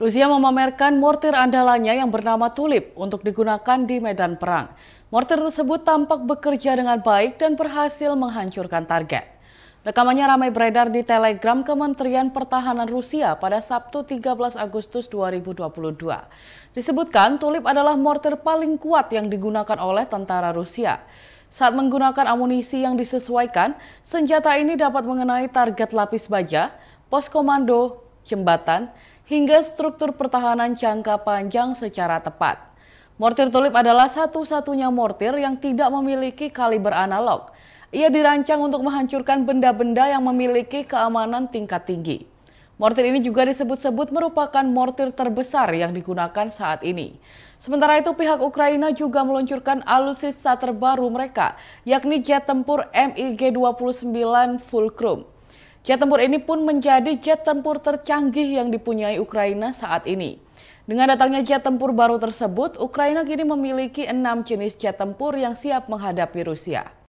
Rusia memamerkan mortir andalannya yang bernama Tulip untuk digunakan di medan perang. Mortir tersebut tampak bekerja dengan baik dan berhasil menghancurkan target. Rekamannya ramai beredar di Telegram Kementerian Pertahanan Rusia pada Sabtu 13 Agustus 2022. Disebutkan Tulip adalah mortir paling kuat yang digunakan oleh tentara Rusia. Saat menggunakan amunisi yang disesuaikan, senjata ini dapat mengenai target lapis baja, pos komando, jembatan, hingga struktur pertahanan jangka panjang secara tepat. Mortir tulip adalah satu-satunya mortir yang tidak memiliki kaliber analog. Ia dirancang untuk menghancurkan benda-benda yang memiliki keamanan tingkat tinggi. Mortir ini juga disebut-sebut merupakan mortir terbesar yang digunakan saat ini. Sementara itu pihak Ukraina juga meluncurkan alutsista terbaru mereka, yakni jet tempur MiG-29 Fulcrum. Jet tempur ini pun menjadi jet tempur tercanggih yang dipunyai Ukraina saat ini. Dengan datangnya jet tempur baru tersebut, Ukraina kini memiliki enam jenis jet tempur yang siap menghadapi Rusia.